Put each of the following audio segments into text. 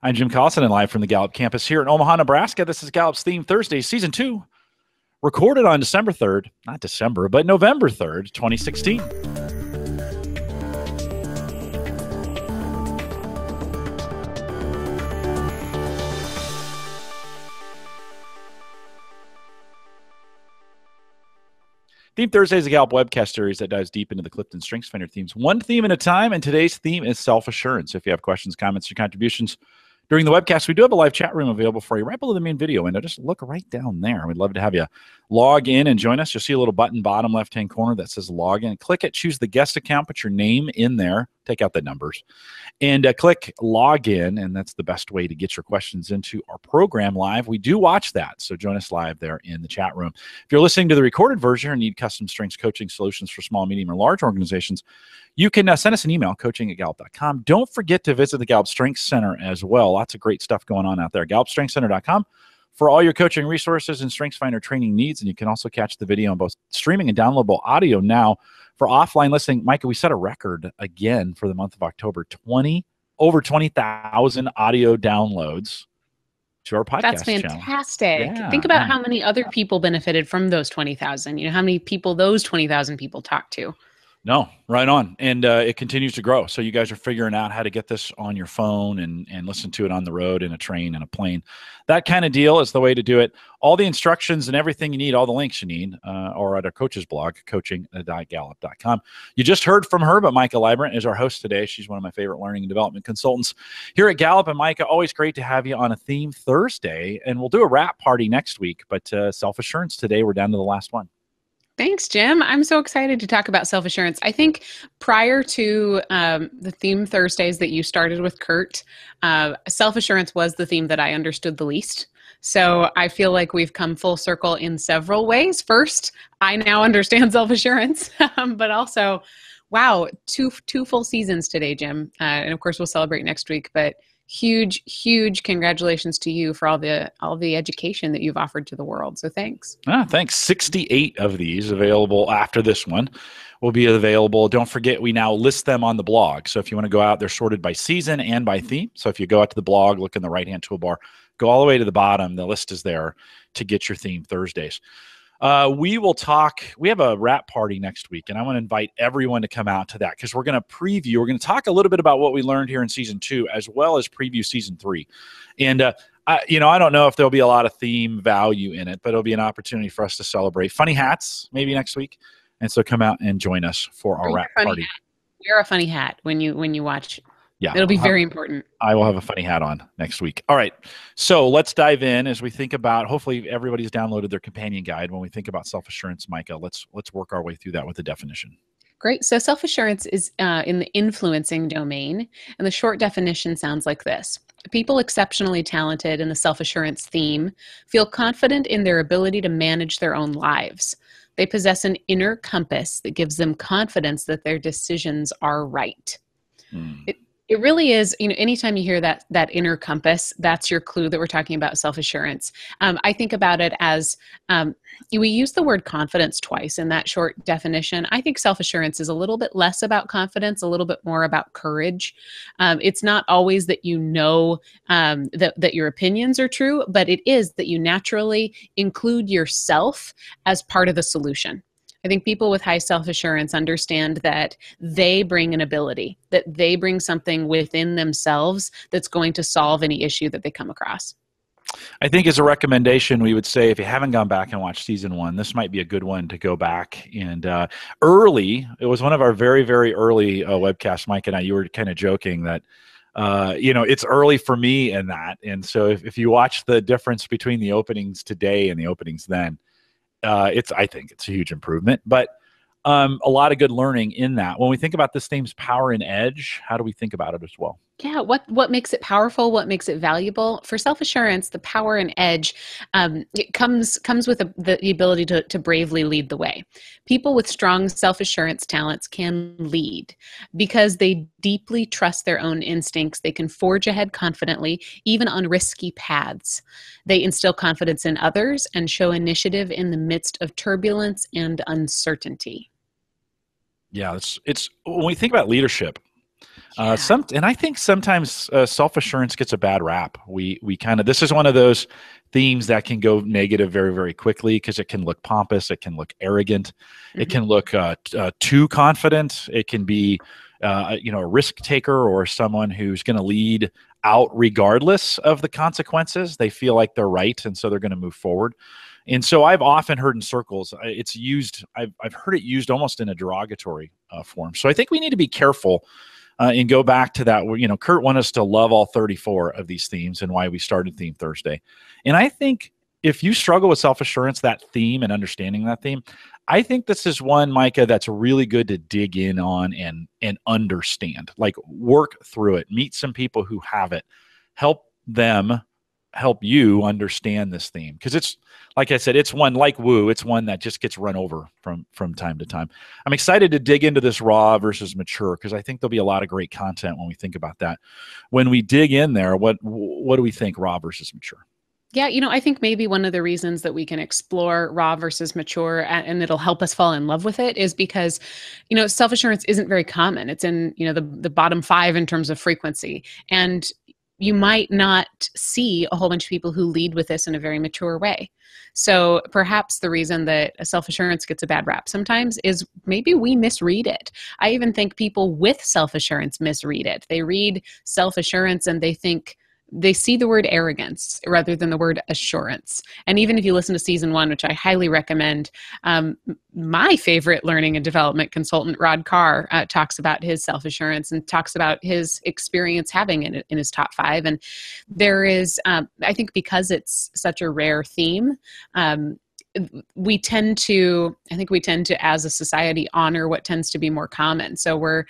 I'm Jim Collison and live from the Gallup campus here in Omaha, Nebraska. This is Gallup's Theme Thursday, Season 2, recorded on December 3rd, not December, but November 3rd, 2016. Theme Thursday is a Gallup webcast series that dives deep into the Clifton Strengths Finder themes, one theme at a time. And today's theme is self assurance. If you have questions, comments, or contributions, during the webcast, we do have a live chat room available for you right below the main video window. Just look right down there. We'd love to have you log in and join us. You'll see a little button bottom left hand corner that says log in. Click it, choose the guest account, put your name in there, take out the numbers, and uh, click log in. And that's the best way to get your questions into our program live. We do watch that. So join us live there in the chat room. If you're listening to the recorded version and need custom strengths coaching solutions for small, medium, or large organizations, you can uh, send us an email, coaching at gallup.com. Don't forget to visit the Gallup Strength Center as well. Lots of great stuff going on out there. GallupStrengthCenter.com for all your coaching resources and strengths finder training needs. And you can also catch the video on both streaming and downloadable audio now for offline listening. Micah, we set a record again for the month of October 20, over 20,000 audio downloads to our podcast. That's fantastic. Yeah. Think about how many other people benefited from those 20,000. You know, how many people those 20,000 people talked to. No, right on, and uh, it continues to grow. So you guys are figuring out how to get this on your phone and and listen to it on the road in a train and a plane. That kind of deal is the way to do it. All the instructions and everything you need, all the links you need, uh, are at our coach's blog, coaching.gallup.com. You just heard from her, but Micah Librant is our host today. She's one of my favorite learning and development consultants here at Gallup. And Micah, always great to have you on a theme Thursday, and we'll do a wrap party next week. But uh, self assurance today, we're down to the last one. Thanks, Jim. I'm so excited to talk about self assurance. I think prior to um, the theme Thursdays that you started with Kurt, uh, self assurance was the theme that I understood the least. So I feel like we've come full circle in several ways. First, I now understand self assurance, um, but also, wow, two two full seasons today, Jim. Uh, and of course, we'll celebrate next week. But huge huge congratulations to you for all the all the education that you've offered to the world so thanks ah, thanks 68 of these available after this one will be available don't forget we now list them on the blog so if you want to go out they're sorted by season and by theme so if you go out to the blog look in the right hand toolbar go all the way to the bottom the list is there to get your theme thursdays uh, we will talk. We have a wrap party next week, and I want to invite everyone to come out to that because we're going to preview. We're going to talk a little bit about what we learned here in season two, as well as preview season three. And uh, I, you know, I don't know if there'll be a lot of theme value in it, but it'll be an opportunity for us to celebrate. Funny hats, maybe next week, and so come out and join us for our wrap party. Wear a funny hat when you when you watch yeah it'll be very have, important i will have a funny hat on next week all right so let's dive in as we think about hopefully everybody's downloaded their companion guide when we think about self-assurance micah let's let's work our way through that with the definition great so self-assurance is uh, in the influencing domain and the short definition sounds like this people exceptionally talented in the self-assurance theme feel confident in their ability to manage their own lives they possess an inner compass that gives them confidence that their decisions are right hmm. it, it really is you know anytime you hear that that inner compass that's your clue that we're talking about self-assurance um, i think about it as um, we use the word confidence twice in that short definition i think self-assurance is a little bit less about confidence a little bit more about courage um, it's not always that you know um, that, that your opinions are true but it is that you naturally include yourself as part of the solution I think people with high self assurance understand that they bring an ability, that they bring something within themselves that's going to solve any issue that they come across. I think as a recommendation, we would say if you haven't gone back and watched season one, this might be a good one to go back and uh, early. It was one of our very very early uh, webcasts. Mike and I, you were kind of joking that uh, you know it's early for me in that, and so if, if you watch the difference between the openings today and the openings then, uh, it's I think it's a huge improvement, but um, a lot of good learning in that. When we think about this theme's power and edge, how do we think about it as well? yeah what what makes it powerful what makes it valuable for self-assurance the power and edge um, it comes comes with a, the, the ability to, to bravely lead the way people with strong self-assurance talents can lead because they deeply trust their own instincts they can forge ahead confidently even on risky paths they instill confidence in others and show initiative in the midst of turbulence and uncertainty yeah it's it's when we think about leadership uh, yeah. Uh, some and I think sometimes uh, self assurance gets a bad rap. We we kind of this is one of those themes that can go negative very very quickly because it can look pompous, it can look arrogant, mm-hmm. it can look uh, t- uh, too confident, it can be uh, you know a risk taker or someone who's going to lead out regardless of the consequences. They feel like they're right and so they're going to move forward. And so I've often heard in circles, it's used, I've, I've heard it used almost in a derogatory form. So I think we need to be careful uh, and go back to that. You know, Kurt wanted us to love all 34 of these themes and why we started Theme Thursday. And I think if you struggle with self assurance, that theme and understanding that theme, I think this is one, Micah, that's really good to dig in on and and understand. Like work through it, meet some people who have it, help them help you understand this theme because it's like I said, it's one like woo, it's one that just gets run over from from time to time. I'm excited to dig into this raw versus mature because I think there'll be a lot of great content when we think about that. When we dig in there, what what do we think raw versus mature? Yeah, you know, I think maybe one of the reasons that we can explore raw versus mature and, and it'll help us fall in love with it is because, you know, self assurance isn't very common. It's in, you know, the, the bottom five in terms of frequency. And you might not see a whole bunch of people who lead with this in a very mature way. So perhaps the reason that self assurance gets a bad rap sometimes is maybe we misread it. I even think people with self assurance misread it. They read self assurance and they think they see the word arrogance rather than the word assurance. And even if you listen to season one, which I highly recommend, um, my favorite learning and development consultant, Rod Carr, uh, talks about his self assurance and talks about his experience having it in his top five. And there is, um, I think, because it's such a rare theme, um, we tend to i think we tend to as a society honor what tends to be more common so we're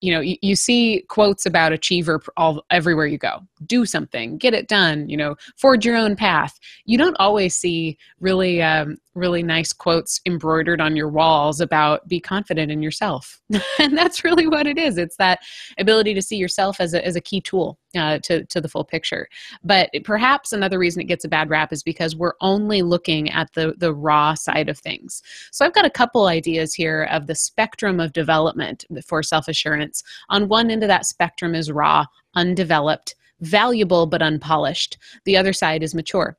you know you, you see quotes about achiever all everywhere you go do something get it done you know forge your own path you don't always see really um, really nice quotes embroidered on your walls about be confident in yourself and that's really what it is it's that ability to see yourself as a, as a key tool uh, to, to the full picture but perhaps another reason it gets a bad rap is because we're only looking at the the raw side of things so i've got a couple ideas here of the spectrum of development for self-assurance on one end of that spectrum is raw undeveloped valuable but unpolished the other side is mature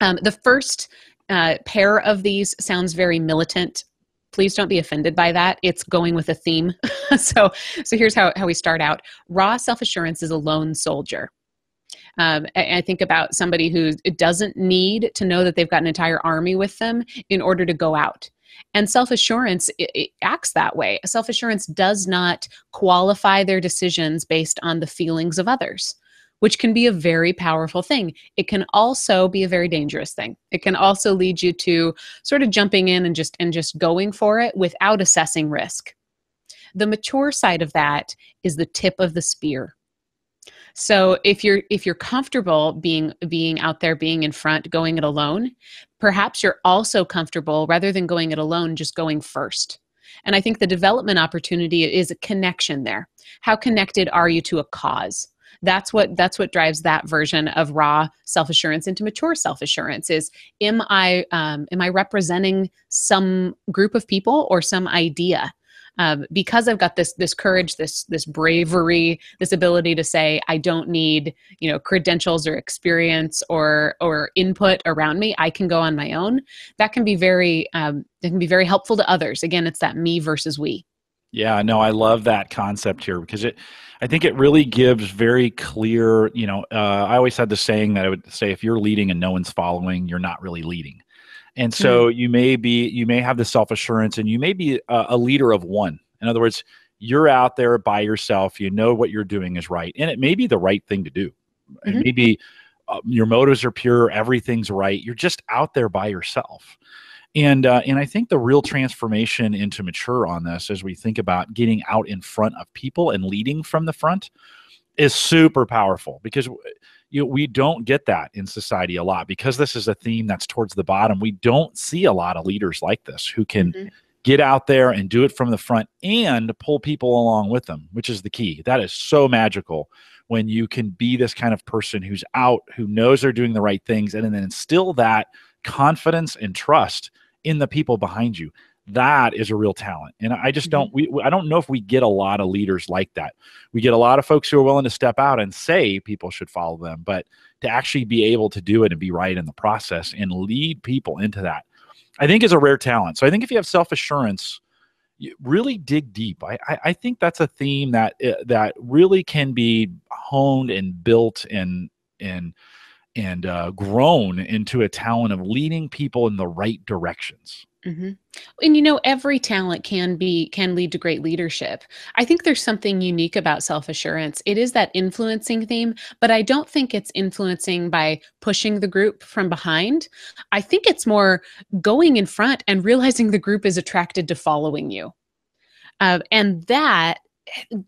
um, the first uh, pair of these sounds very militant. Please don't be offended by that. It's going with a theme. so, so here's how, how we start out. Raw self assurance is a lone soldier. Um, I, I think about somebody who doesn't need to know that they've got an entire army with them in order to go out. And self assurance acts that way. Self assurance does not qualify their decisions based on the feelings of others which can be a very powerful thing. It can also be a very dangerous thing. It can also lead you to sort of jumping in and just and just going for it without assessing risk. The mature side of that is the tip of the spear. So if you're if you're comfortable being being out there being in front going it alone, perhaps you're also comfortable rather than going it alone just going first. And I think the development opportunity is a connection there. How connected are you to a cause? that's what that's what drives that version of raw self-assurance into mature self-assurance is am i um, am i representing some group of people or some idea um, because I've got this this courage, this this bravery, this ability to say I don't need you know credentials or experience or or input around me. I can go on my own. That can be very um, it can be very helpful to others. Again, it's that me versus we. Yeah, no, I love that concept here because it, I think it really gives very clear. You know, uh, I always had the saying that I would say, if you're leading and no one's following, you're not really leading. And so mm-hmm. you may be, you may have the self assurance, and you may be a, a leader of one. In other words, you're out there by yourself. You know what you're doing is right, and it may be the right thing to do. Mm-hmm. uh, your motives are pure, everything's right. You're just out there by yourself. And uh, and I think the real transformation into mature on this, as we think about getting out in front of people and leading from the front, is super powerful because you know, we don't get that in society a lot because this is a theme that's towards the bottom. We don't see a lot of leaders like this who can. Mm-hmm. Get out there and do it from the front and pull people along with them, which is the key. That is so magical when you can be this kind of person who's out, who knows they're doing the right things, and then instill that confidence and trust in the people behind you. That is a real talent. And I just don't, mm-hmm. we, I don't know if we get a lot of leaders like that. We get a lot of folks who are willing to step out and say people should follow them, but to actually be able to do it and be right in the process and lead people into that, I think is a rare talent. So I think if you have self assurance, really dig deep. I, I, I, think that's a theme that uh, that really can be honed and built and and and uh, grown into a talent of leading people in the right directions. Mm-hmm. And you know, every talent can be can lead to great leadership. I think there's something unique about self assurance. It is that influencing theme, but I don't think it's influencing by pushing the group from behind. I think it's more going in front and realizing the group is attracted to following you. Uh, and that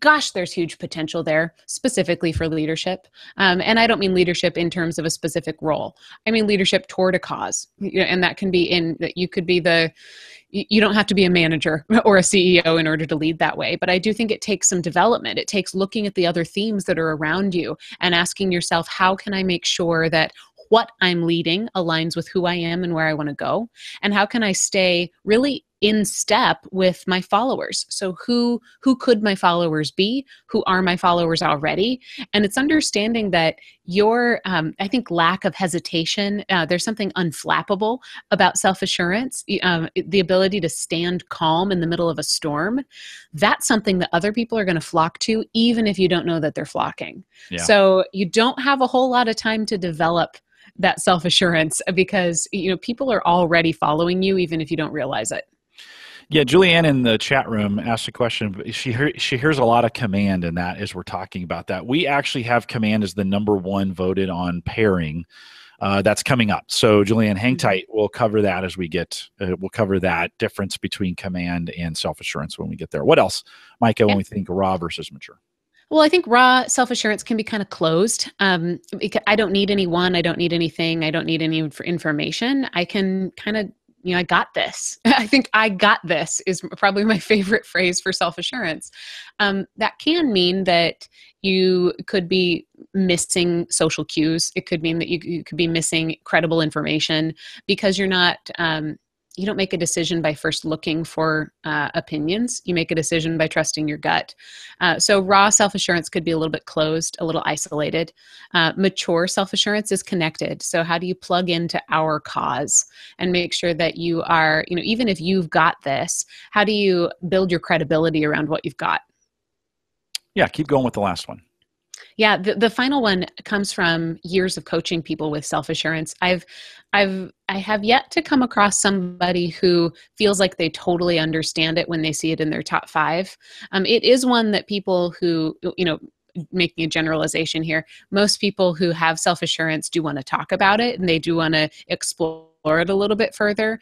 gosh, there's huge potential there, specifically for leadership. Um, and I don't mean leadership in terms of a specific role. I mean leadership toward a cause, you know, and that can be in that you could be the. You don't have to be a manager or a CEO in order to lead that way, but I do think it takes some development. It takes looking at the other themes that are around you and asking yourself, how can I make sure that what I'm leading aligns with who I am and where I want to go? And how can I stay really in step with my followers so who who could my followers be who are my followers already and it's understanding that your um, i think lack of hesitation uh, there's something unflappable about self-assurance um, the ability to stand calm in the middle of a storm that's something that other people are going to flock to even if you don't know that they're flocking yeah. so you don't have a whole lot of time to develop that self-assurance because you know people are already following you even if you don't realize it yeah, Julianne in the chat room asked a question. She hear, she hears a lot of command in that as we're talking about that. We actually have command as the number one voted on pairing. Uh, that's coming up. So Julianne, hang mm-hmm. tight. We'll cover that as we get. Uh, we'll cover that difference between command and self assurance when we get there. What else, Micah? When we think raw versus mature. Well, I think raw self assurance can be kind of closed. Um, I don't need anyone. I don't need anything. I don't need any information. I can kind of you know, I got this. I think I got this is probably my favorite phrase for self assurance. Um, that can mean that you could be missing social cues. It could mean that you, you could be missing credible information because you're not um, you don't make a decision by first looking for uh, opinions. You make a decision by trusting your gut. Uh, so, raw self assurance could be a little bit closed, a little isolated. Uh, mature self assurance is connected. So, how do you plug into our cause and make sure that you are, you know, even if you've got this, how do you build your credibility around what you've got? Yeah, keep going with the last one. Yeah, the, the final one comes from years of coaching people with self assurance. I've, I've, I have yet to come across somebody who feels like they totally understand it when they see it in their top five. Um, it is one that people who, you know, making a generalization here, most people who have self assurance do want to talk about it and they do want to explore it a little bit further.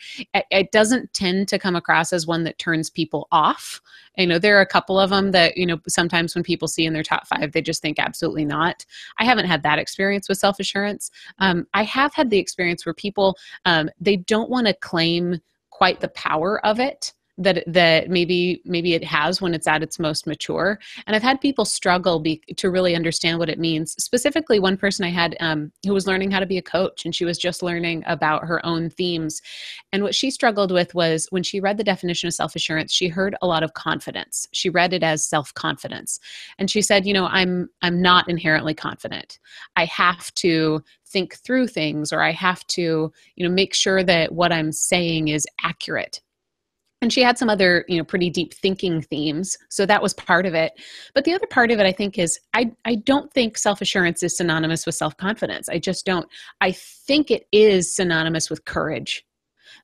It, doesn't tend to come across as one that turns people off. You know, there are a couple of them that, you know, sometimes when people see in their top five, they just think absolutely not. I haven't had that experience with self assurance. Um, I have had the experience where people, um, they don't want to claim quite the power of it that that maybe maybe it has when it's at its most mature and i've had people struggle be, to really understand what it means specifically one person i had um, who was learning how to be a coach and she was just learning about her own themes and what she struggled with was when she read the definition of self-assurance she heard a lot of confidence she read it as self-confidence and she said you know i'm i'm not inherently confident i have to think through things or i have to you know make sure that what i'm saying is accurate and she had some other you know pretty deep thinking themes so that was part of it but the other part of it i think is i i don't think self-assurance is synonymous with self-confidence i just don't i think it is synonymous with courage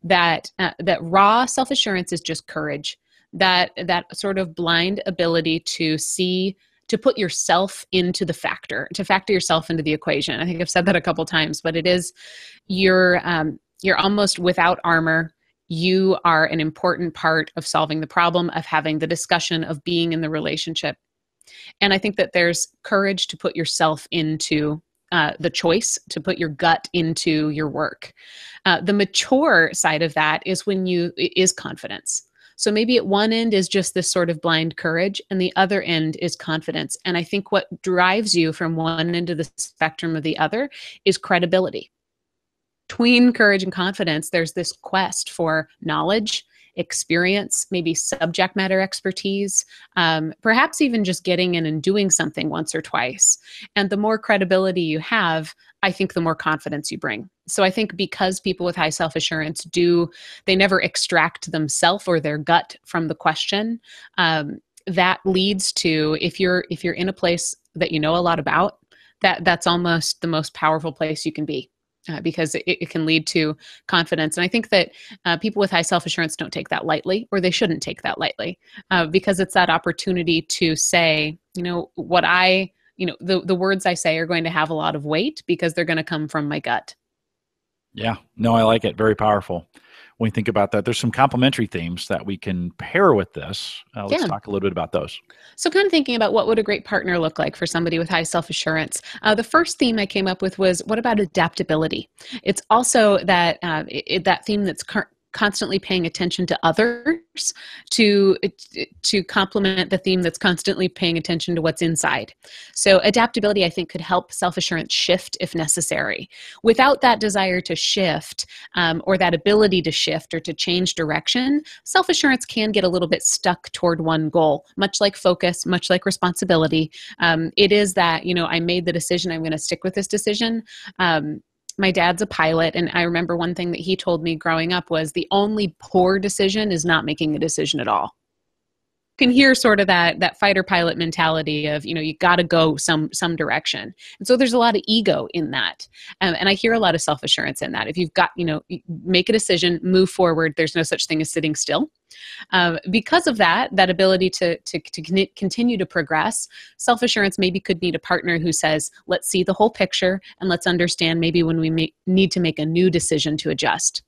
that uh, that raw self-assurance is just courage that that sort of blind ability to see to put yourself into the factor to factor yourself into the equation i think i've said that a couple times but it is you're um, you're almost without armor you are an important part of solving the problem, of having the discussion, of being in the relationship. And I think that there's courage to put yourself into uh, the choice, to put your gut into your work. Uh, the mature side of that is when you is confidence. So maybe at one end is just this sort of blind courage, and the other end is confidence. And I think what drives you from one end of the spectrum of the other is credibility between courage and confidence, there's this quest for knowledge, experience, maybe subject matter expertise, um, perhaps even just getting in and doing something once or twice. And the more credibility you have, I think the more confidence you bring. So I think because people with high self assurance do, they never extract themselves or their gut from the question. Um, that leads to if you're if you're in a place that you know a lot about that that's almost the most powerful place you can be uh, because it, it, can lead to confidence. And I think that uh, people with high self assurance don't take that lightly, or they shouldn't take that lightly, uh, because it's that opportunity to say, you know, what I, you know, the, the words I say are going to have a lot of weight because they're going to come from my gut. Yeah, no, I like it. Very powerful when we think about that, there's some complementary themes that we can pair with this. Uh, let's yeah. talk a little bit about those. So, kind of thinking about what would a great partner look like for somebody with high self assurance. Uh, the first theme I came up with was what about adaptability? It's also that uh, it, that theme that's current constantly paying attention to others to to complement the theme that's constantly paying attention to what's inside so adaptability i think could help self-assurance shift if necessary without that desire to shift um, or that ability to shift or to change direction self-assurance can get a little bit stuck toward one goal much like focus much like responsibility um, it is that you know i made the decision i'm going to stick with this decision um, my dad's a pilot, and I remember one thing that he told me growing up was the only poor decision is not making a decision at all can hear sort of that that fighter pilot mentality of you know you got to go some some direction and so there's a lot of ego in that um, and i hear a lot of self-assurance in that if you've got you know make a decision move forward there's no such thing as sitting still um, because of that that ability to, to, to continue to progress self-assurance maybe could need a partner who says let's see the whole picture and let's understand maybe when we need to make a new decision to adjust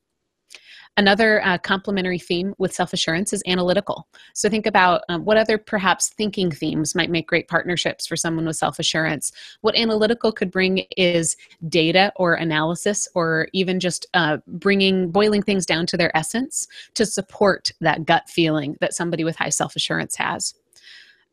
Another uh, complementary theme with self assurance is analytical. So think about um, what other perhaps thinking themes might make great partnerships for someone with self assurance. What analytical could bring is data or analysis, or even just uh, bringing boiling things down to their essence to support that gut feeling that somebody with high self assurance has.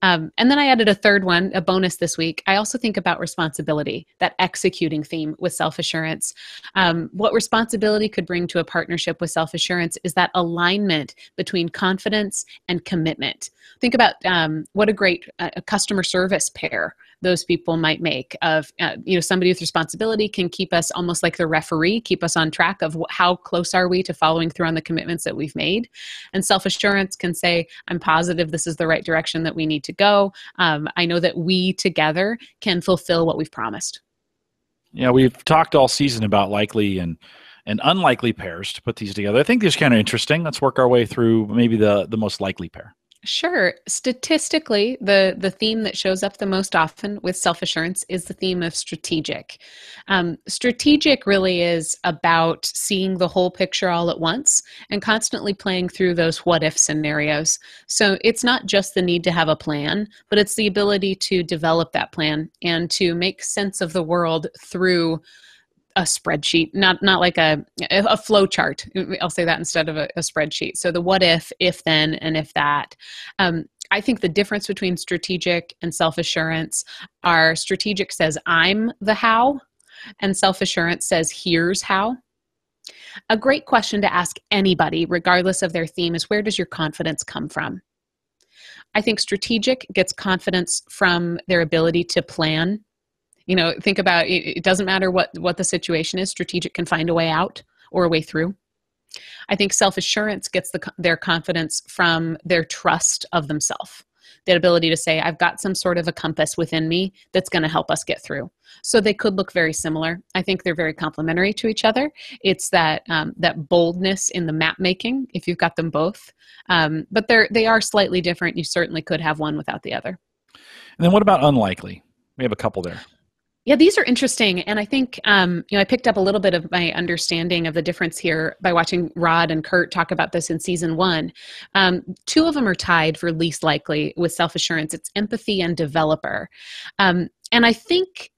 Um, and then I added a third one, a bonus this week. I also think about responsibility, that executing theme with self assurance. Um, what responsibility could bring to a partnership with self assurance is that alignment between confidence and commitment. Think about um, what a great uh, customer service pair those people might make of uh, you know somebody with responsibility can keep us almost like the referee keep us on track of wh- how close are we to following through on the commitments that we've made and self-assurance can say i'm positive this is the right direction that we need to go um, i know that we together can fulfill what we've promised yeah we've talked all season about likely and and unlikely pairs to put these together. I think these are kind of interesting. Let's work our way through maybe the the most likely pair. Sure. Statistically, the, the theme that shows up the most often with self assurance is the theme of strategic. Um, strategic really is about seeing the whole picture all at once and constantly playing through those what if scenarios. So it's not just the need to have a plan, but it's the ability to develop that plan and to make sense of the world through a spreadsheet, not not like a a flow chart. I'll say that instead of a, a spreadsheet. So the what if, if then, and if that. Um, I think the difference between strategic and self assurance are strategic says I'm the how, and self assurance says here's how. A great question to ask anybody, regardless of their theme, is where does your confidence come from? I think strategic gets confidence from their ability to plan you know think about it, it doesn't matter what what the situation is strategic can find a way out or a way through i think self-assurance gets the, their confidence from their trust of themselves that ability to say i've got some sort of a compass within me that's going to help us get through so they could look very similar i think they're very complementary to each other it's that um, that boldness in the map making if you've got them both um, but they're they are slightly different you certainly could have one without the other and then what about unlikely we have a couple there yeah, these are interesting, and I think um, you know I picked up a little bit of my understanding of the difference here by watching Rod and Kurt talk about this in season one. Um, two of them are tied for least likely with self assurance. It's empathy and developer, um, and I think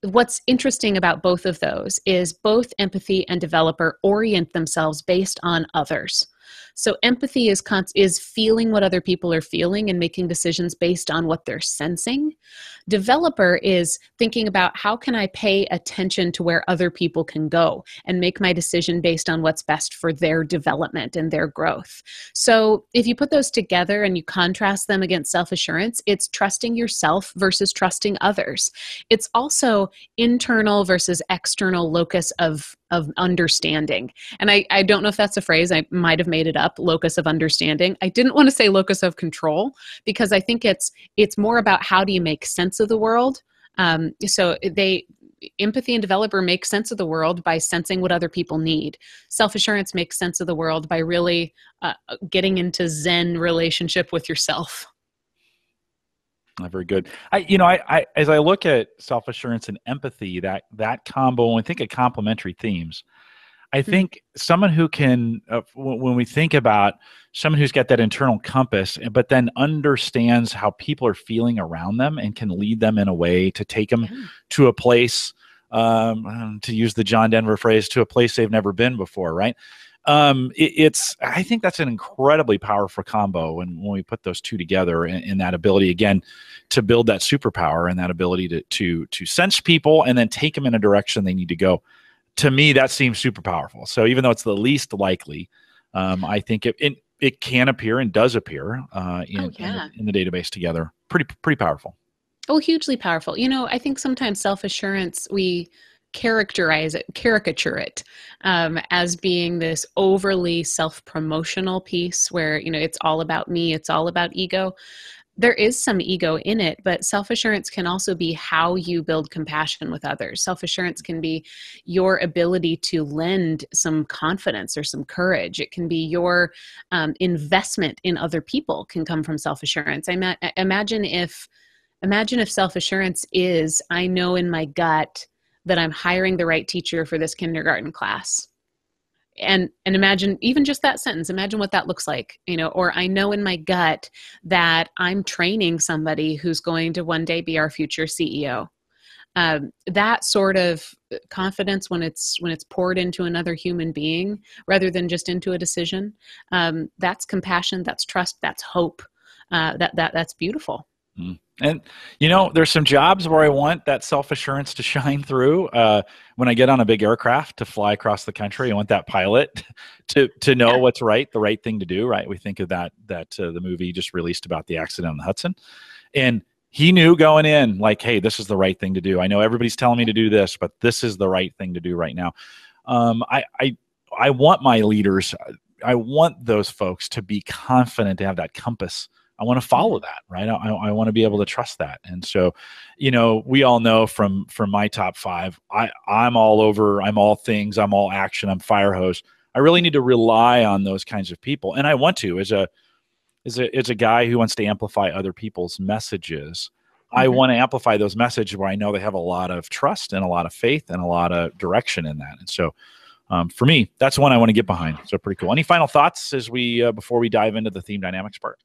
what's interesting about both of those is both empathy and developer orient themselves based on others so empathy is con- is feeling what other people are feeling and making decisions based on what they're sensing. Developer is thinking about how can I pay attention to where other people can go and make my decision based on what's best for their development and their growth. So if you put those together and you contrast them against self-assurance, it's trusting yourself versus trusting others. It's also internal versus external locus of of understanding. And I, I don't know if that's a phrase, I might have made it up locus of understanding i didn't want to say locus of control because i think it's it's more about how do you make sense of the world um, so they empathy and developer make sense of the world by sensing what other people need self assurance makes sense of the world by really uh, uh getting into zen relationship with yourself ah, very good i you know I, I as i look at self assurance and empathy that that combo i think of complementary themes I mm-hmm. think mm-hmm. someone who can, uh, w- when we think about someone who's got that internal compass, eh, but then understands how people are feeling around them and can lead them in a way to take them to a place, um, um, to use the John Denver phrase, to a place they've never been before, right? Um, it, it's, I think that's an incredibly powerful combo. And when we put those two together in that ability again to build that superpower and that ability to, to, to sense people and then take them in a direction they need to go to me, that seems super powerful. So even though it's the least likely, um, I think it, it, it can appear and does appear uh, in, oh, yeah. in, in the database together. Pretty pretty powerful. Oh, hugely powerful. You know, I think sometimes self assurance we characterize it, caricature it um, as being this overly self promotional piece where, you know, it's all about me, it's all about ego there is some ego in it, but self assurance can also be how you build compassion with others. Self assurance can be your ability to lend some confidence or some courage. It can be your um, investment in other people can come from self assurance. I ma- imagine if imagine if self assurance is I know in my gut that I'm hiring the right teacher for this kindergarten class and and imagine even just that sentence imagine what that looks like you know or i know in my gut that i'm training somebody who's going to one day be our future ceo um, that sort of confidence when it's when it's poured into another human being rather than just into a decision um, that's compassion that's trust that's hope uh, that that that's beautiful Mm-hmm. And you know, there's some jobs where I want that self assurance to shine through. Uh, when I get on a big aircraft to fly across the country, I want that pilot to to know yeah. what's right, the right thing to do. Right? We think of that that uh, the movie just released about the accident on the Hudson, and he knew going in like, hey, this is the right thing to do. I know everybody's telling me to do this, but this is the right thing to do right now. Um, I I I want my leaders. I want those folks to be confident to have that compass I want to follow mm-hmm. that, right? I, I want to be able to trust that. And so, you know, we all know from from my top five, I I'm all over, I'm all things, I'm all action, I'm fire hose. I really need to rely on those kinds of people, and I want to as a as a as a guy who wants to amplify other people's messages. Mm-hmm. I want to amplify those messages where I know they have a lot of trust and a lot of faith and a lot of direction in that. And so, um, for me, that's one I want to get behind. So pretty cool. Any final thoughts as we uh, before we dive into the theme dynamics part?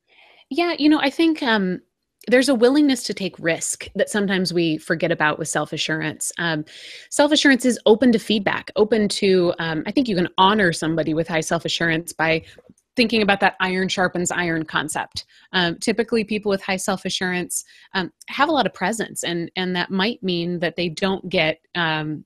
Yeah, you know, I think um, there's a willingness to take risk that sometimes we forget about with self assurance. Um, self assurance is open to feedback, open to, um, I think you can honor somebody with high self assurance by thinking about that iron sharpens iron concept. Um, typically, people with high self assurance um, have a lot of presence, and, and that might mean that they don't get um,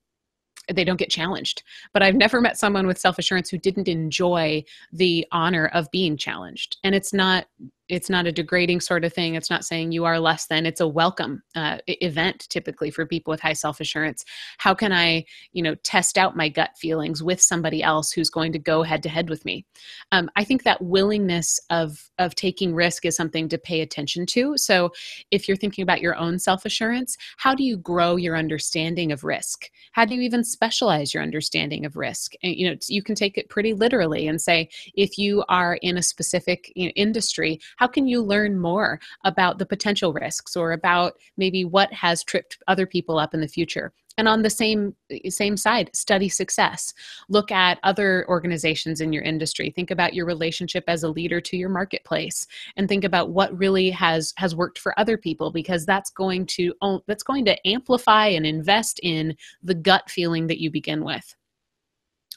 they don't get challenged. But I've never met someone with self assurance who didn't enjoy the honor of being challenged. And it's not it's not a degrading sort of thing it's not saying you are less than it's a welcome uh, event typically for people with high self-assurance how can i you know test out my gut feelings with somebody else who's going to go head to head with me um, i think that willingness of of taking risk is something to pay attention to so if you're thinking about your own self-assurance how do you grow your understanding of risk how do you even specialize your understanding of risk and, you know you can take it pretty literally and say if you are in a specific you know, industry how can you learn more about the potential risks or about maybe what has tripped other people up in the future? and on the same same side study success look at other organizations in your industry think about your relationship as a leader to your marketplace and think about what really has has worked for other people because that's going to that's going to amplify and invest in the gut feeling that you begin with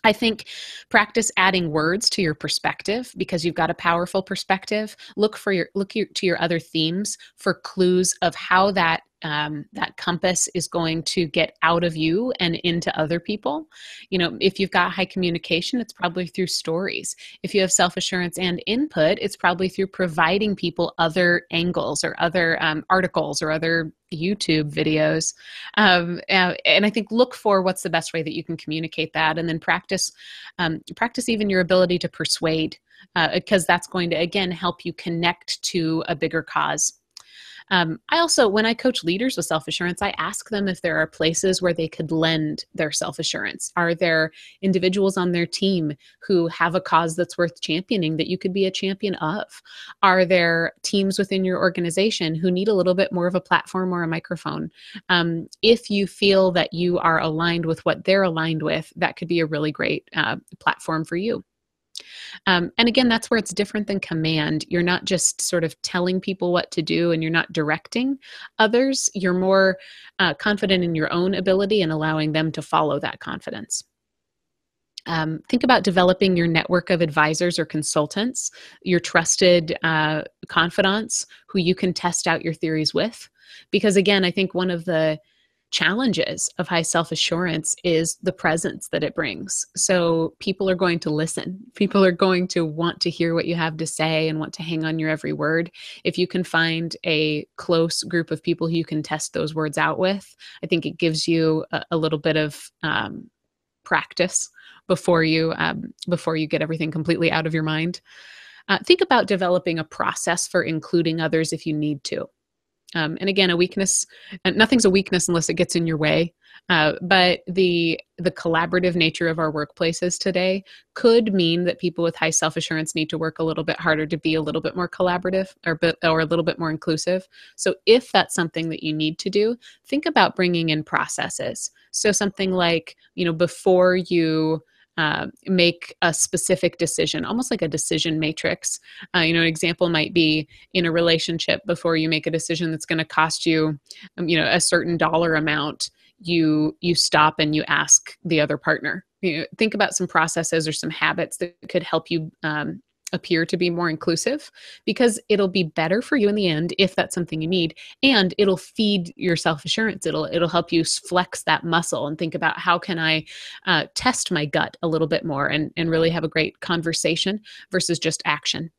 I think practice adding words to your perspective because you've got a powerful perspective. Look for your look your, to your other themes for clues of how that um, that compass is going to get out of you and into other people. You know, if you've got high communication, it's probably through stories. If you have self assurance and input, it's probably through providing people other angles or other um, articles or other YouTube videos. Um, uh, and I think look for what's the best way that you can communicate that, and then practice um, practice even your ability to persuade, because uh, that's going to again help you connect to a bigger cause. Um, I also, when I coach leaders with self assurance, I ask them if there are places where they could lend their self assurance. Are there individuals on their team who have a cause that's worth championing that you could be a champion of? Are there teams within your organization who need a little bit more of a platform or a microphone? Um, if you feel that you are aligned with what they're aligned with, that could be a really great uh, platform for you. Um, and again, that's where it's different than command. You're not just sort of telling people what to do and you're not directing others. You're more uh, confident in your own ability and allowing them to follow that confidence. Um, think about developing your network of advisors or consultants, your trusted uh, confidants who you can test out your theories with. Because again, I think one of the challenges of high self assurance is the presence that it brings. So people are going to listen. People are going to want to hear what you have to say and want to hang on your every word. If you can find a close group of people who you can test those words out with, I think it gives you a, a little bit of um, practice before you um, before you get everything completely out of your mind. Uh, think about developing a process for including others if you need to. Um, and again, a weakness, uh, nothing's a weakness unless it gets in your way. Uh, but the the collaborative nature of our workplaces today could mean that people with high self assurance need to work a little bit harder to be a little bit more collaborative or or a little bit more inclusive. So if that's something that you need to do, think about bringing in processes. So something like you know before you uh, make a specific decision, almost like a decision matrix. Uh, you know, an example might be in a relationship before you make a decision that's going to cost you, um, you know, a certain dollar amount. You you stop and you ask the other partner. You know, think about some processes or some habits that could help you um, appear to be more inclusive because it'll be better for you in the end if that's something you need and it'll feed your self-assurance it'll it'll help you flex that muscle and think about how can i uh, test my gut a little bit more and and really have a great conversation versus just action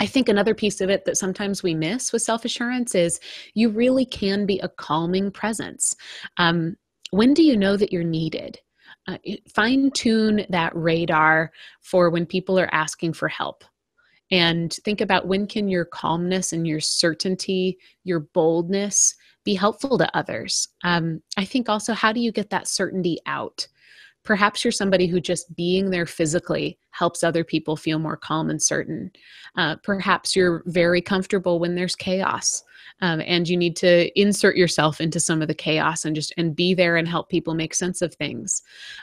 I think another piece of it that sometimes we miss with self assurance is you really can be a calming presence. Um, when do you know that you're needed? uh, fine tune that radar for when people are asking for help and think about when can your calmness and your certainty your boldness be helpful to others um, i think also how do you get that certainty out perhaps you're somebody who just being there physically helps other people feel more calm and certain uh, perhaps you're very comfortable when there's chaos um, and you need to insert yourself into some of the chaos and just and be there and help people make sense of things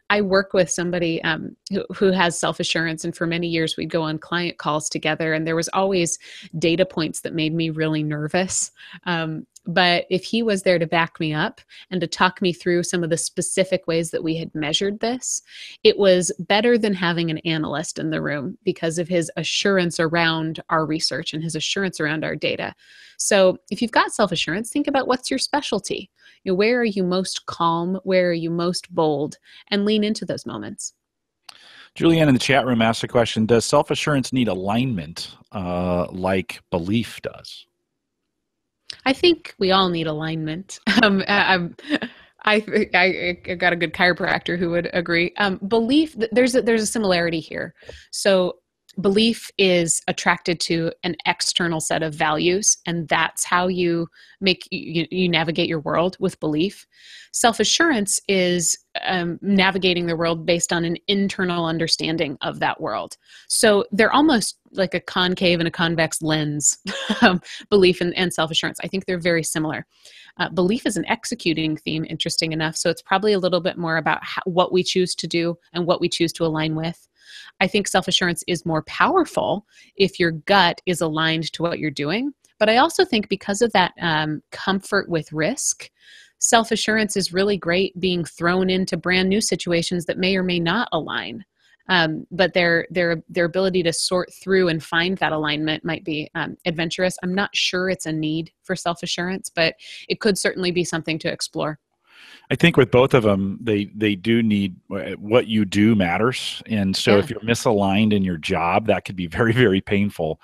i work with somebody um, who, who has self-assurance and for many years we'd go on client calls together and there was always data points that made me really nervous um, but if he was there to back me up and to talk me through some of the specific ways that we had measured this, it was better than having an analyst in the room because of his assurance around our research and his assurance around our data. So if you've got self assurance, think about what's your specialty. You know, where are you most calm? Where are you most bold? And lean into those moments. Julianne in the chat room asked a question Does self assurance need alignment uh, like belief does? I think we all need alignment. Um, I, I, I, I got a good chiropractor who would agree. Um, belief. There's a, there's a similarity here. So belief is attracted to an external set of values and that's how you make you, you navigate your world with belief self-assurance is um, navigating the world based on an internal understanding of that world so they're almost like a concave and a convex lens belief and, and self-assurance i think they're very similar uh, belief is an executing theme interesting enough so it's probably a little bit more about how, what we choose to do and what we choose to align with I think self assurance is more powerful if your gut is aligned to what you're doing. But I also think because of that um, comfort with risk, self assurance is really great being thrown into brand new situations that may or may not align. Um, but their their their ability to sort through and find that alignment might be um, adventurous. I'm not sure it's a need for self assurance, but it could certainly be something to explore. I think with both of them, they they do need uh, what you do matters, and so yeah. if you're misaligned in your job, that could be very very painful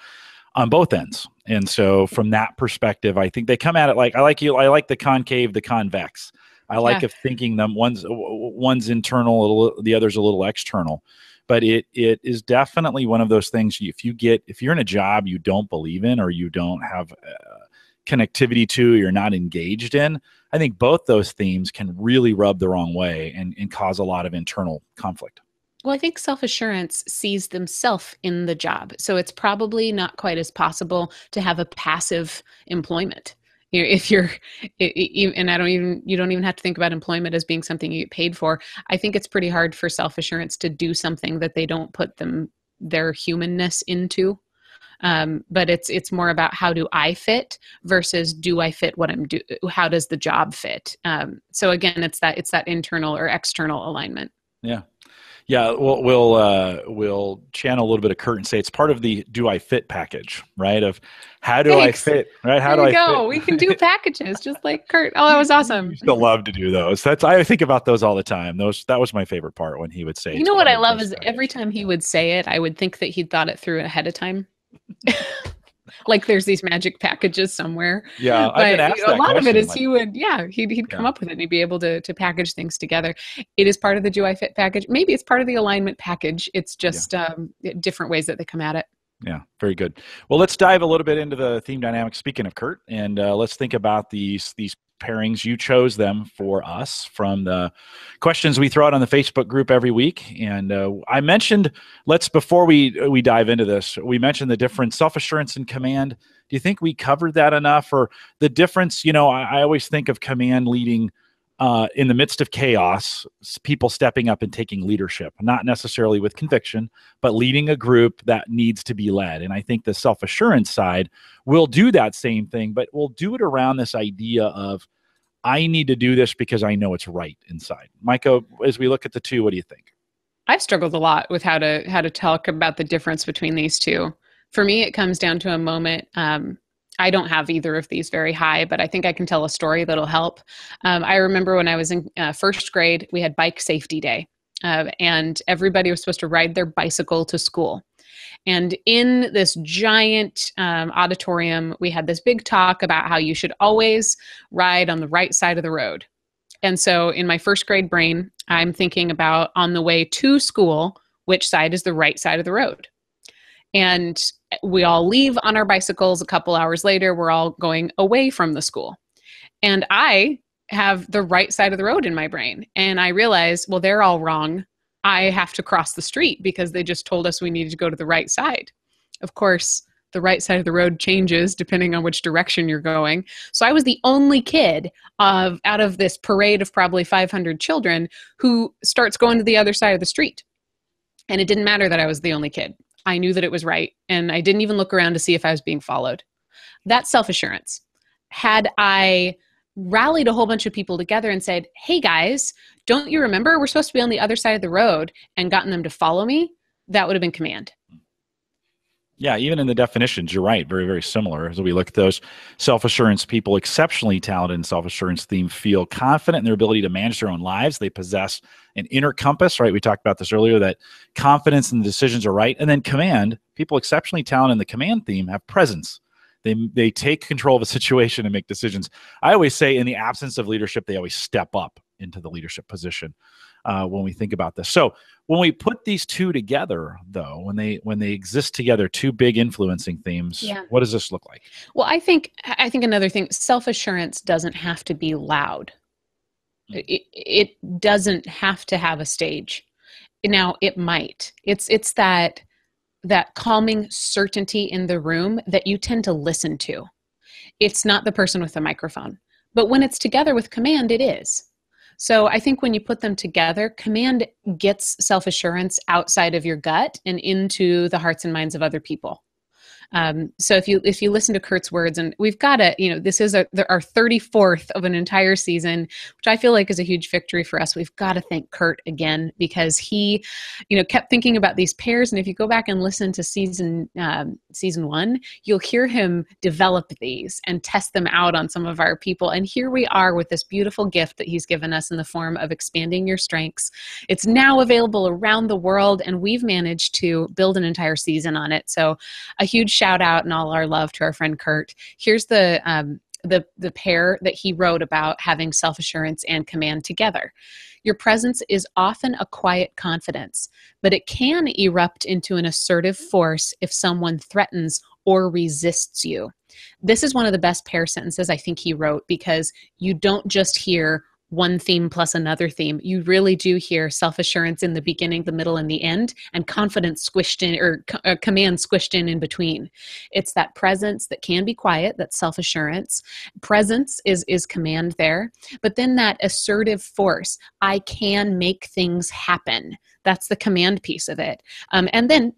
on both ends. And so from that perspective, I think they come at it like I like you. I like the concave, the convex. I like yeah. of thinking them one's one's internal, the other's a little external. But it it is definitely one of those things. If you get if you're in a job you don't believe in or you don't have uh, connectivity to, you're not engaged in, I think both those themes can really rub the wrong way and, and cause a lot of internal conflict. Well, I think self assurance sees themselves in the job. So it's probably not quite as possible to have a passive employment if you're and i don't even you don't even have to think about employment as being something you get paid for i think it's pretty hard for self-assurance to do something that they don't put them their humanness into um, but it's it's more about how do i fit versus do i fit what i'm do how does the job fit um, so again it's that it's that internal or external alignment yeah yeah, we'll we'll uh, we'll channel a little bit of Kurt and say it's part of the "Do I Fit" package, right? Of how do Thanks. I fit, right? How there do I go? Fit? we can do packages just like Kurt. Oh, that was awesome. I still love to do those. That's I think about those all the time. Those that was my favorite part when he would say. You know what I love is package. every time he would say it, I would think that he'd thought it through ahead of time like there's these magic packages somewhere. Yeah, but a lot of it is like, he would, yeah, he'd, he'd come yeah. up with it and he'd be able to to package things together. It is part of the Do I Fit package. Maybe it's part of the alignment package. It's just yeah. um, different ways that they come at it. Yeah, very good. Well, let's dive a little bit into the theme dynamics. Speaking of Kurt, and uh, let's think about these these pairings. You chose them for us from the questions we throw out on the Facebook group every week. And uh, I mentioned, let's before we uh, we dive into this, we mentioned the difference self assurance and command. Do you think we covered that enough, or the difference? You know, I, I always think of command leading uh, in the midst of chaos, people stepping up and taking leadership, not necessarily with conviction, but leading a group that needs to be led. And I think the self assurance side will do that same thing, but we'll do it around this idea of, I need to do this because I know it's right inside. Micah, as we look at the two, what do you think? I've struggled a lot with how to how to talk about the difference between these two. For me, it comes down to a moment um, I don't have either of these very high, but I think I can tell a story that'll help. Um, I remember when I was in uh, first grade, we had bike safety day, uh, and everybody was supposed to ride their bicycle to school. And in this giant um, auditorium, we had this big talk about how you should always ride on the right side of the road. And so, in my first grade brain, I'm thinking about on the way to school, which side is the right side of the road? And we all leave on our bicycles a couple hours later. We're all going away from the school. And I have the right side of the road in my brain. And I realize, well, they're all wrong. I have to cross the street because they just told us we needed to go to the right side. Of course, the right side of the road changes depending on which direction you're going. So I was the only kid of out of this parade of probably 500 children who starts going to the other side of the street. And it didn't matter that I was the only kid. I knew that it was right and I didn't even look around to see if I was being followed. That's self assurance. Had I rallied a whole bunch of people together and said, hey guys, don't you remember we're supposed to be on the other side of the road and gotten them to follow me? That would have been command. Yeah, even in the definitions, you're right. Very, very similar. As we look at those, self assurance people, exceptionally talented in self assurance theme, feel confident in their ability to manage their own lives. They possess an inner compass, right? We talked about this earlier that confidence in the decisions are right. And then command, people exceptionally talented in the command theme have presence. They, they take control of a situation and make decisions. I always say, in the absence of leadership, they always step up, into the leadership position uh, when we think about this. So when we put these two together, though, when they when they exist together, two big influencing themes, yeah. what does this look like? Well, I think I think another thing, self assurance doesn't have to be loud. Hmm. It, it doesn't have to have a stage. Now it might. It's it's that that calming certainty in the room that you tend to listen to. It's not the person with the microphone. But when it's together with command, it is. So I think when you put them together, command gets self assurance outside of your gut and into the hearts and minds of other people. Um, so if you if you listen to Kurt's words, and we've got a you know this is a, our 34th of an entire season, which I feel like is a huge victory for us. We've got to thank Kurt again because he, you know, kept thinking about these pairs. And if you go back and listen to season um, season one, you'll hear him develop these and test them out on some of our people. And here we are with this beautiful gift that he's given us in the form of expanding your strengths. It's now available around the world, and we've managed to build an entire season on it. So, a huge shout out and all our love to our friend Kurt. Here's the um, the the pair that he wrote about having self assurance and command together. Your presence is often a quiet confidence, but it can erupt into an assertive force if someone threatens or resists you. This is one of the best pair sentences I think he wrote because you don't just hear one theme plus another theme. You really do hear self assurance in the beginning, the middle, and the end, and confidence squished in or, co- or, uh, command squished in in between. It's that presence that can be quiet, that self assurance. Presence is, is command there, but then that assertive force I can make things happen. That's the command piece of it. Um, and then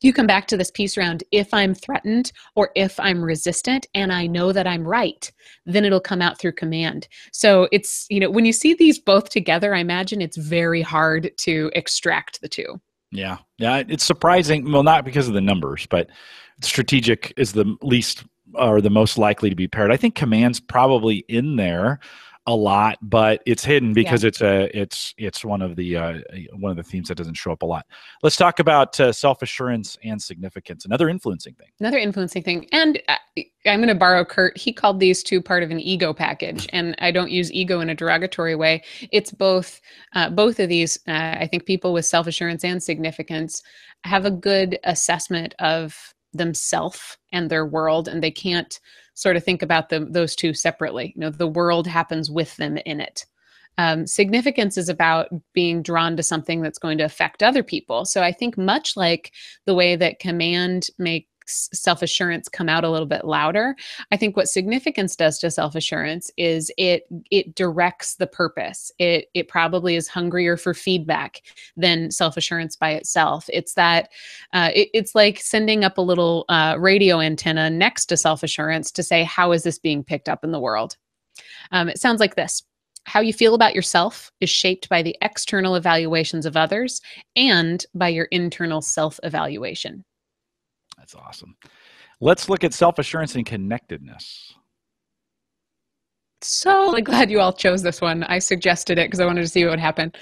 you come back to this piece around if I'm threatened or if I'm resistant and I know that I'm right, then it'll come out through command. So it's, you know, when you see these both together, I imagine it's very hard to extract the two. Yeah. Yeah. It's surprising. Well, not because of the numbers, but strategic is the least or the most likely to be paired. I think command's probably in there a lot, but it's hidden because yeah. it's a it's it's one of the uh, one of the themes that doesn't show up a lot. Let's talk about uh, self assurance and significance, another influencing thing. Another influencing thing, and I, uh, I'm going to borrow Kurt. He called these two part of an ego package, and I don't use ego in a derogatory way. It's both uh, both of these. Uh, I think people with self assurance and significance have a good assessment of themselves and their world, and they can't sort of think about them those two separately. You know, the world happens with them in it. Um, significance is about being drawn to something that's going to affect other people. So I think much like the way that command make self assurance come out a little bit louder. I think what significance does to self assurance is it it directs the purpose. It it probably is hungrier for feedback than self assurance by itself. It's that uh, it, it's like sending up a little uh, radio antenna next to self assurance to say how is this being picked up in the world. Um, it sounds like this. How you feel about yourself is shaped by the external evaluations of others and by your internal self evaluation. That's awesome. Let's look at self assurance and connectedness so glad you all chose this one. I suggested it because I wanted to see what would happen.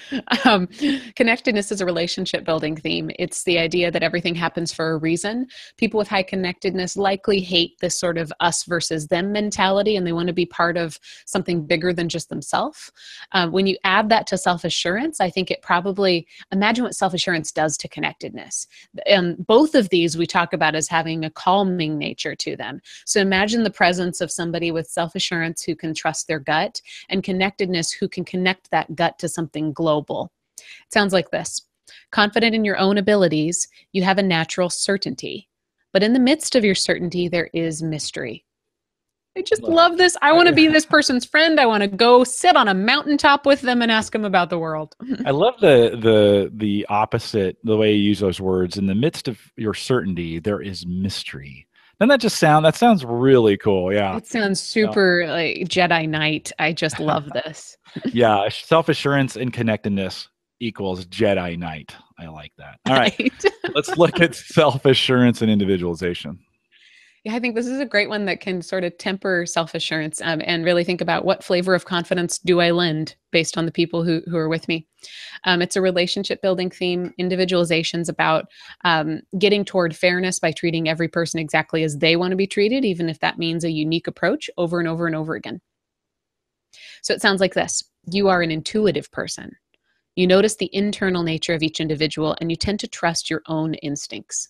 Um, connectedness is a relationship building theme. It's the idea that everything happens for a reason. People with high connectedness likely hate this sort of us versus them mentality, and they want to be part of something bigger than just themselves. Um, when you add that to self assurance, I think it probably imagine what self assurance does to connectedness. And um, both of these we talk about as having a calming nature to them. So imagine the presence of somebody with self assurance who can trust their gut, and connectedness who can connect that gut to something global. It sounds like this confident in your own abilities, you have a natural certainty. But in the midst of your certainty, there is mystery. I just love, love this. I want to be this person's friend. I want to go sit on a mountaintop with them and ask them about the world. I love the the the opposite, the way you use those words. In the midst of your certainty, there is mystery does that just sound? That sounds really cool. Yeah. It sounds super yeah. like Jedi Knight. I just love this. yeah. Self assurance and connectedness equals Jedi Knight. I like that. All right. Let's look at self assurance and individualization. Yeah, I think this is a great one that can sort of temper self assurance um, and really think about what flavor of confidence do I lend based on the people who, who are with me. Um, it's a relationship building theme. Individualization's about um, getting toward fairness by treating every person exactly as they want to be treated, even if that means a unique approach over and over and over again. So it sounds like this you are an intuitive person. You notice the internal nature of each individual and you tend to trust your own instincts.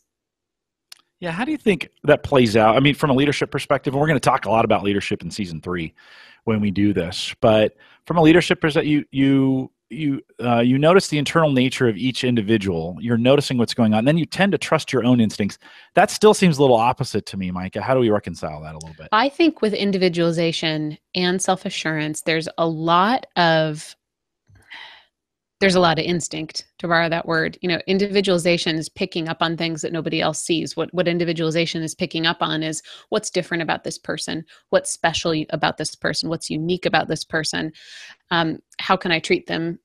Yeah, how do you think that plays out? I mean, from a leadership perspective, and we're going to talk a lot about leadership in season three when we do this. But from a leadership perspective, you you you uh, you notice the internal nature of each individual. You're noticing what's going on. And then you tend to trust your own instincts. That still seems a little opposite to me, Micah. How do we reconcile that a little bit? I think with individualization and self assurance, there's a lot of there's a lot of instinct to borrow that word you know individualization is picking up on things that nobody else sees what what individualization is picking up on is what's different about this person what's special about this person what's unique about this person um, how can i treat them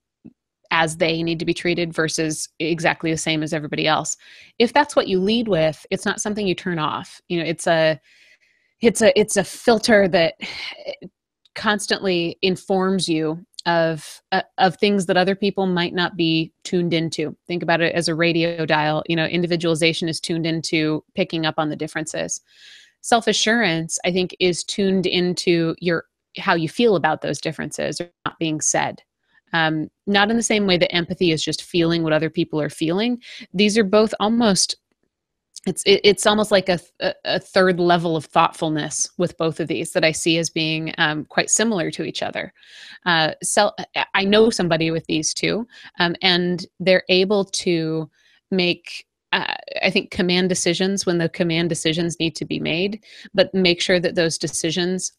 as they need to be treated versus exactly the same as everybody else if that's what you lead with it's not something you turn off you know it's a it's a it's a filter that constantly informs you of uh, of things that other people might not be tuned into think about it as a radio dial you know individualization is tuned into picking up on the differences self assurance i think is tuned into your how you feel about those differences or not being said um, not in the same way that empathy is just feeling what other people are feeling these are both almost it's it, it's almost like a, a third level of thoughtfulness with both of these that I see as being um, quite similar to each other. Uh, so I know somebody with these two, um, and they're able to make. Uh, I think command decisions when the command decisions need to be made, but make sure that those decisions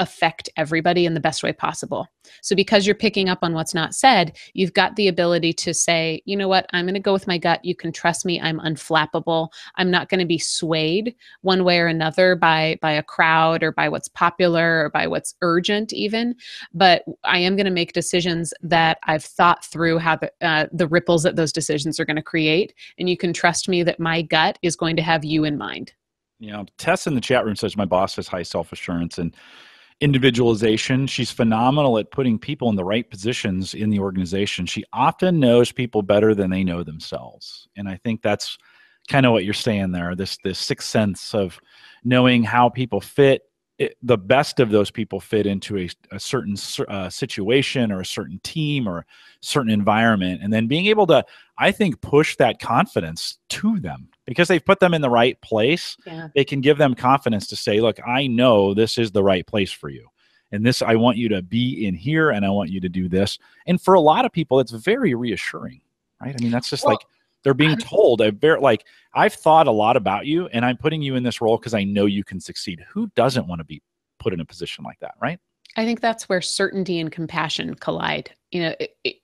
affect everybody in the best way possible. So, because you're picking up on what's not said, you've got the ability to say, you know what, I'm going to go with my gut. You can trust me. I'm unflappable. I'm not going to be swayed one way or another by by a crowd or by what's popular or by what's urgent, even. But I am going to make decisions that I've thought through how the, uh, the ripples that those decisions are going to create, and you can trust me that my gut is going to have you in mind. Yeah, Tess in the chat room says my boss has high self assurance and individualization. She's phenomenal at putting people in the right positions in the organization. She often knows people better than they know themselves. And I think that's kind of what you're saying there this this sixth sense of knowing how people fit it, the best of those people fit into a, a certain uh, situation or a certain team or certain environment and then being able to i think push that confidence to them because they've put them in the right place yeah. they can give them confidence to say look i know this is the right place for you and this i want you to be in here and i want you to do this and for a lot of people it's very reassuring right i mean that's just well, like they're being uh-huh. told a very like I've thought a lot about you, and I'm putting you in this role because I know you can succeed. Who doesn't want to be put in a position like that, right? I think that's where certainty and compassion collide. You know,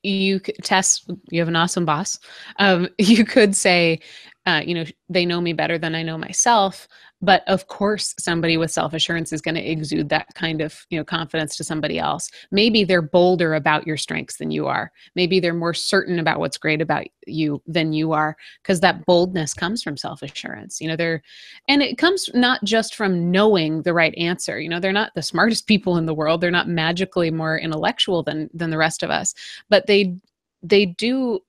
you test, you have an awesome boss. Um, you could say, uh, you know they know me better than i know myself but of course somebody with self assurance is going to exude that kind of you know confidence to somebody else maybe they're bolder about your strengths than you are maybe they're more certain about what's great about you than you are because that boldness comes from self assurance you know they're and it comes not just from knowing the right answer you know they're not the smartest people in the world they're not magically more intellectual than than the rest of us but they they do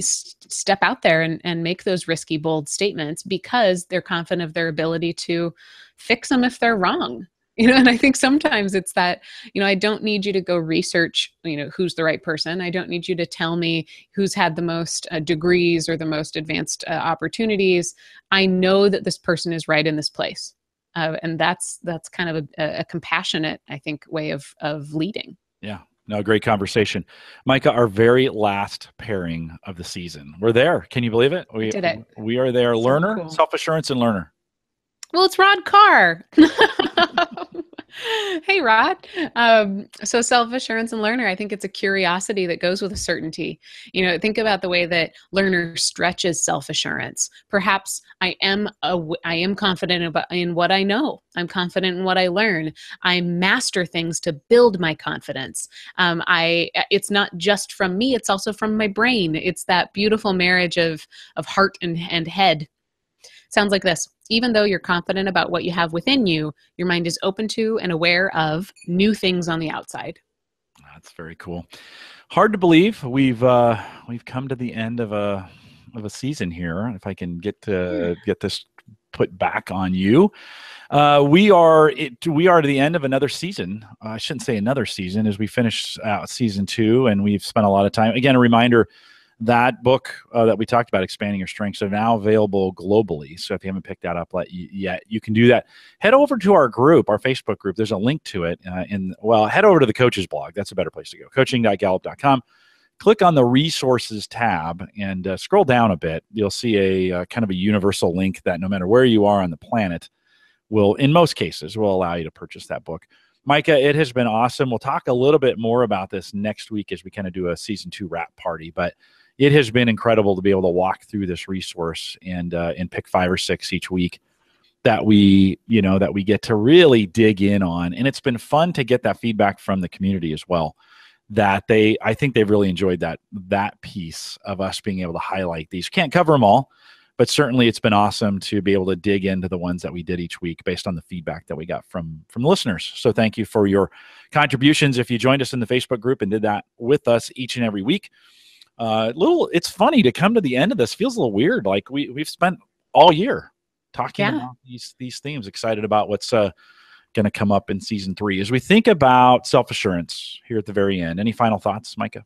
step out there and, and make those risky bold statements because they're confident of their ability to fix them if they're wrong you know and i think sometimes it's that you know i don't need you to go research you know who's the right person i don't need you to tell me who's had the most uh, degrees or the most advanced uh, opportunities i know that this person is right in this place uh, and that's that's kind of a, a compassionate i think way of of leading yeah no, great conversation. Micah, our very last pairing of the season. We're there. Can you believe it? We did it. We are there. Learner, cool. self assurance, and learner. Well, it's Rod Carr. hey, Rod. Um, so, self assurance and learner, I think it's a curiosity that goes with a certainty. You know, think about the way that learner stretches self assurance. Perhaps I am a, I am confident in what I know. I'm confident in what I learn. I master things to build my confidence. Um, I uh, it's not just from me; it's also from my brain. It's that beautiful marriage of of heart and, and head sounds like this even though you're confident about what you have within you, your mind is open to and aware of new things on the outside. That's very cool. Hard to believe we've uh, we've come to the end of a of a season here. If I can get to hmm. get this put back on you, uh, we are it, we are to the end of another season. Uh, I shouldn't say another season as we finish out uh, season two, and we've spent a lot of time. Again, a reminder that book uh, that we talked about, Expanding Your Strengths, are now available globally. So if you haven't picked that up yet, you can do that. Head over to our group, our Facebook group. There's a link to it. Uh, in Well, head over to the coaches blog. That's a better place to go. Coaching.gallup.com. Click on the resources tab and uh, scroll down a bit. You'll see a uh, kind of a universal link that no matter where you are on the planet, will, in most cases, will allow you to purchase that book. Micah, it has been awesome. We'll talk a little bit more about this next week as we kind of do a season two wrap party. But it has been incredible to be able to walk through this resource and uh, and pick five or six each week that we you know that we get to really dig in on and it's been fun to get that feedback from the community as well that they i think they've really enjoyed that that piece of us being able to highlight these can't cover them all but certainly it's been awesome to be able to dig into the ones that we did each week based on the feedback that we got from from listeners so thank you for your contributions if you joined us in the facebook group and did that with us each and every week uh, little it's funny to come to the end of this feels a little weird like we we've spent all year talking yeah. about these these themes excited about what's uh, going to come up in season three as we think about self-assurance here at the very end any final thoughts micah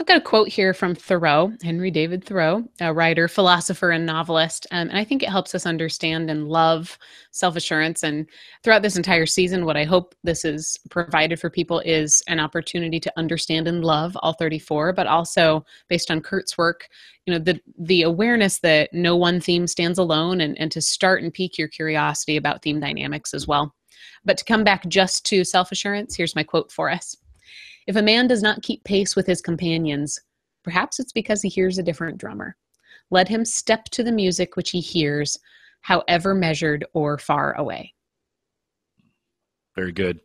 I've got a quote here from Thoreau, Henry David Thoreau, a writer, philosopher, and novelist. Um, and I think it helps us understand and love self assurance. And throughout this entire season, what I hope this is provided for people is an opportunity to understand and love all 34, but also based on Kurt's work, you know, the, the awareness that no one theme stands alone and, and to start and pique your curiosity about theme dynamics as well. But to come back just to self assurance, here's my quote for us. If a man does not keep pace with his companions, perhaps it's because he hears a different drummer. Let him step to the music which he hears, however measured or far away. Very good.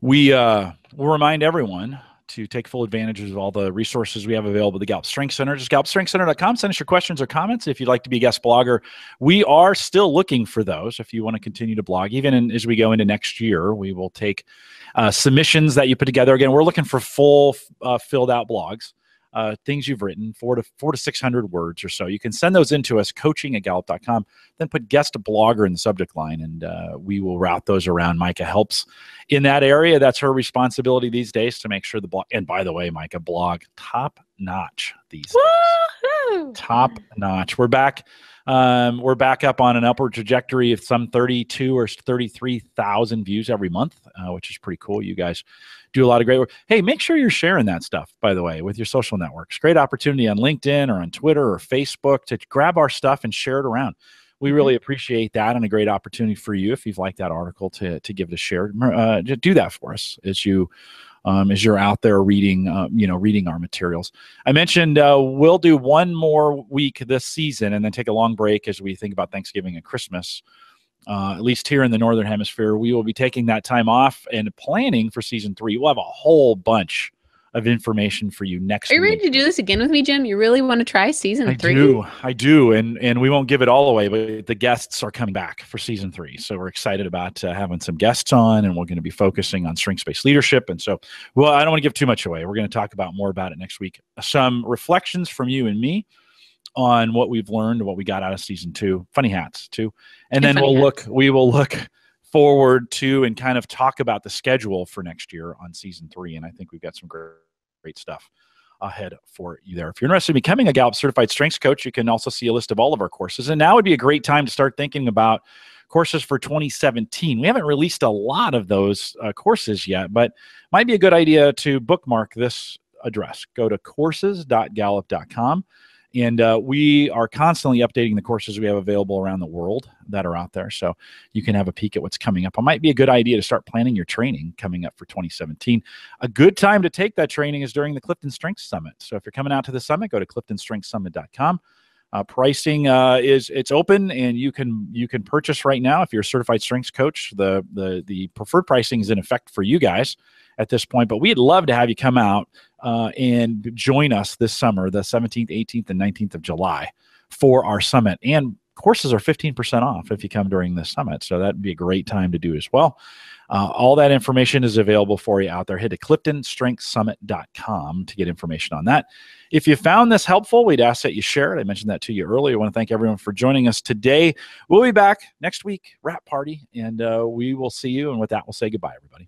We uh, will remind everyone to take full advantage of all the resources we have available at the Gallup Strength Center. Just gallupstrengthcenter.com. Send us your questions or comments if you'd like to be a guest blogger. We are still looking for those if you want to continue to blog. Even in, as we go into next year, we will take uh, submissions that you put together. Again, we're looking for full uh, filled out blogs uh, things you've written, four to four to six hundred words or so. You can send those into us, coaching at gallup.com, then put guest blogger in the subject line, and uh, we will route those around. Micah helps in that area. That's her responsibility these days to make sure the blog. And by the way, Micah, blog top notch these Woo-hoo! days. Top notch. We're back. Um, we're back up on an upward trajectory of some 32 or 33,000 views every month, uh, which is pretty cool. You guys do a lot of great work. Hey, make sure you're sharing that stuff, by the way, with your social networks. Great opportunity on LinkedIn or on Twitter or Facebook to grab our stuff and share it around. We mm-hmm. really appreciate that and a great opportunity for you if you've liked that article to, to give it a share. Uh, do that for us as you um, as you're out there reading, uh, you know, reading our materials. I mentioned uh, we'll do one more week this season and then take a long break as we think about Thanksgiving and Christmas uh, at least here in the northern hemisphere, we will be taking that time off and planning for season three. We'll have a whole bunch of information for you next. Are you week. ready to do this again with me, Jim? You really want to try season I three? I do, I do, and and we won't give it all away, but the guests are coming back for season three, so we're excited about uh, having some guests on, and we're going to be focusing on strength based leadership, and so well, I don't want to give too much away. We're going to talk about more about it next week. Some reflections from you and me on what we've learned, what we got out of season two, funny hats too, and, and then we'll hats. look. We will look forward to and kind of talk about the schedule for next year on season three. And I think we've got some great, great stuff ahead for you there. If you're interested in becoming a Gallup certified strengths coach, you can also see a list of all of our courses. And now would be a great time to start thinking about courses for 2017. We haven't released a lot of those uh, courses yet, but might be a good idea to bookmark this address. Go to courses.gallup.com and uh, we are constantly updating the courses we have available around the world that are out there. So you can have a peek at what's coming up. It might be a good idea to start planning your training coming up for 2017. A good time to take that training is during the Clifton Strength Summit. So if you're coming out to the summit, go to cliftonstrengthsummit.com. Uh, pricing uh, is it's open and you can you can purchase right now if you're a certified strengths coach. The the the preferred pricing is in effect for you guys at this point, but we'd love to have you come out uh, and join us this summer, the 17th, 18th, and 19th of July for our summit. And courses are 15% off if you come during this summit. So that'd be a great time to do as well. Uh, all that information is available for you out there. Head to cliftonstrengthsummit.com to get information on that. If you found this helpful, we'd ask that you share it. I mentioned that to you earlier. I want to thank everyone for joining us today. We'll be back next week, wrap party, and uh, we will see you. And with that, we'll say goodbye, everybody.